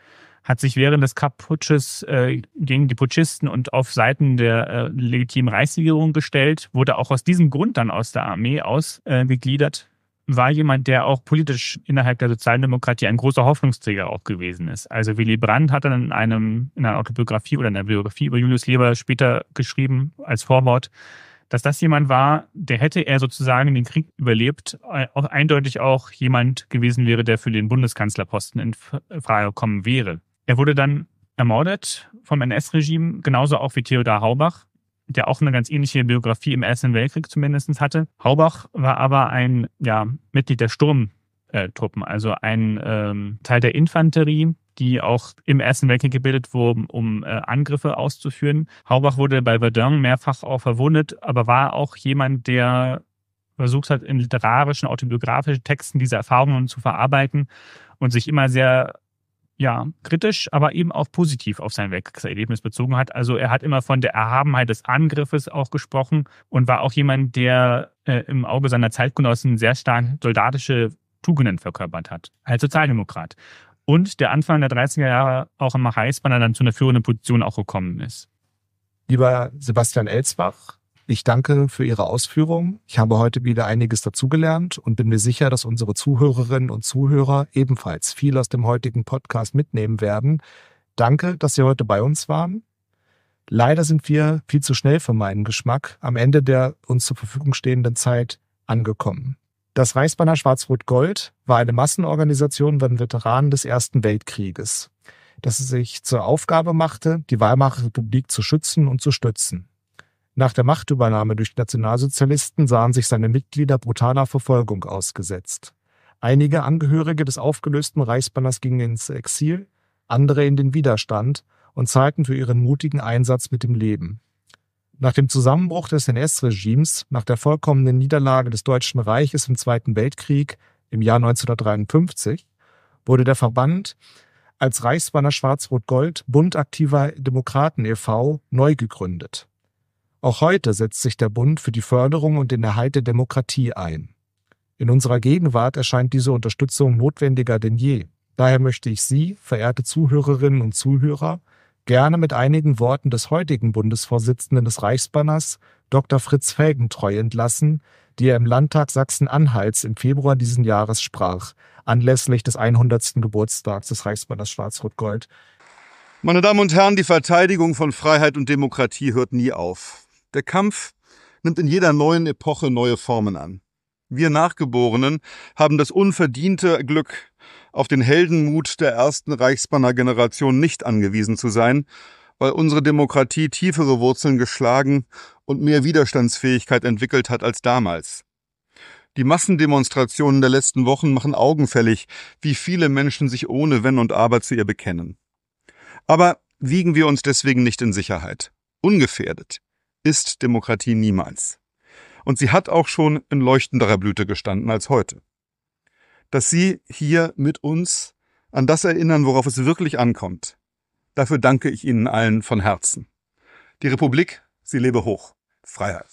Speaker 2: hat sich während des Kapp-Putsches äh, gegen die Putschisten und auf Seiten der äh, legitimen Reichsregierung gestellt, wurde auch aus diesem Grund dann aus der Armee ausgegliedert, äh, war jemand, der auch politisch innerhalb der Sozialdemokratie ein großer Hoffnungsträger auch gewesen ist. Also Willy Brandt hat dann in, einem, in einer Autobiografie oder in einer Biografie über Julius Leber später geschrieben als Vorwort, dass das jemand war, der hätte er sozusagen den Krieg überlebt, äh, auch eindeutig auch jemand gewesen wäre, der für den Bundeskanzlerposten in Frage gekommen wäre. Er wurde dann ermordet vom NS-Regime, genauso auch wie Theodor Haubach, der auch eine ganz ähnliche Biografie im Ersten Weltkrieg zumindest hatte. Haubach war aber ein ja, Mitglied der Sturmtruppen, also ein ähm, Teil der Infanterie, die auch im Ersten Weltkrieg gebildet wurden, um äh, Angriffe auszuführen. Haubach wurde bei Verdun mehrfach auch verwundet, aber war auch jemand, der versucht hat, in literarischen, autobiografischen Texten diese Erfahrungen zu verarbeiten und sich immer sehr ja, kritisch, aber eben auch positiv auf sein Werkserlebnis bezogen hat. Also er hat immer von der Erhabenheit des Angriffes auch gesprochen und war auch jemand, der äh, im Auge seiner Zeitgenossen sehr stark soldatische Tugenden verkörpert hat, als Sozialdemokrat. Und der Anfang der 30er Jahre auch im er dann zu einer führenden Position auch gekommen ist.
Speaker 1: Lieber Sebastian Elsbach, ich danke für Ihre Ausführungen. Ich habe heute wieder einiges dazugelernt und bin mir sicher, dass unsere Zuhörerinnen und Zuhörer ebenfalls viel aus dem heutigen Podcast mitnehmen werden. Danke, dass Sie heute bei uns waren. Leider sind wir viel zu schnell für meinen Geschmack am Ende der uns zur Verfügung stehenden Zeit angekommen. Das Reichsbanner Schwarz-Rot-Gold war eine Massenorganisation von Veteranen des Ersten Weltkrieges, dass sie sich zur Aufgabe machte, die Weimarer Republik zu schützen und zu stützen. Nach der Machtübernahme durch die Nationalsozialisten sahen sich seine Mitglieder brutaler Verfolgung ausgesetzt. Einige Angehörige des aufgelösten Reichsbanners gingen ins Exil, andere in den Widerstand und zahlten für ihren mutigen Einsatz mit dem Leben. Nach dem Zusammenbruch des NS-Regimes, nach der vollkommenen Niederlage des Deutschen Reiches im Zweiten Weltkrieg im Jahr 1953, wurde der Verband als Reichsbanner Schwarz-Rot-Gold Bund aktiver Demokraten e.V. neu gegründet. Auch heute setzt sich der Bund für die Förderung und den Erhalt der Demokratie ein. In unserer Gegenwart erscheint diese Unterstützung notwendiger denn je. Daher möchte ich Sie, verehrte Zuhörerinnen und Zuhörer, gerne mit einigen Worten des heutigen Bundesvorsitzenden des Reichsbanners, Dr. Fritz Felgentreu, entlassen, die er im Landtag Sachsen-Anhalts im Februar diesen Jahres sprach, anlässlich des 100. Geburtstags des Reichsbanners Schwarz-Rot-Gold. Meine Damen und Herren, die Verteidigung von Freiheit und Demokratie hört nie auf. Der Kampf nimmt in jeder neuen Epoche neue Formen an. Wir Nachgeborenen haben das unverdiente Glück, auf den Heldenmut der ersten Reichsbanner Generation nicht angewiesen zu sein, weil unsere Demokratie tiefere Wurzeln geschlagen und mehr Widerstandsfähigkeit entwickelt hat als damals. Die Massendemonstrationen der letzten Wochen machen augenfällig, wie viele Menschen sich ohne Wenn und Aber zu ihr bekennen. Aber wiegen wir uns deswegen nicht in Sicherheit. Ungefährdet ist Demokratie niemals. Und sie hat auch schon in leuchtenderer Blüte gestanden als heute. Dass Sie hier mit uns an das erinnern, worauf es wirklich ankommt, dafür danke ich Ihnen allen von Herzen. Die Republik, sie lebe hoch. Freiheit.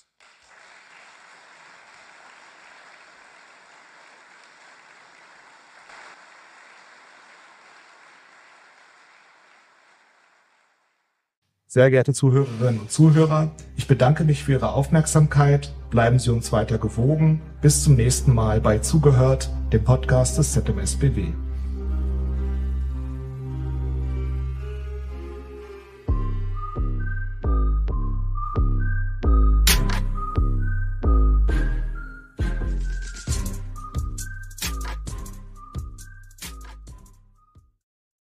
Speaker 1: Sehr geehrte Zuhörerinnen und Zuhörer, ich bedanke mich für Ihre Aufmerksamkeit. Bleiben Sie uns weiter gewogen. Bis zum nächsten Mal bei Zugehört, dem Podcast des ZMSBW.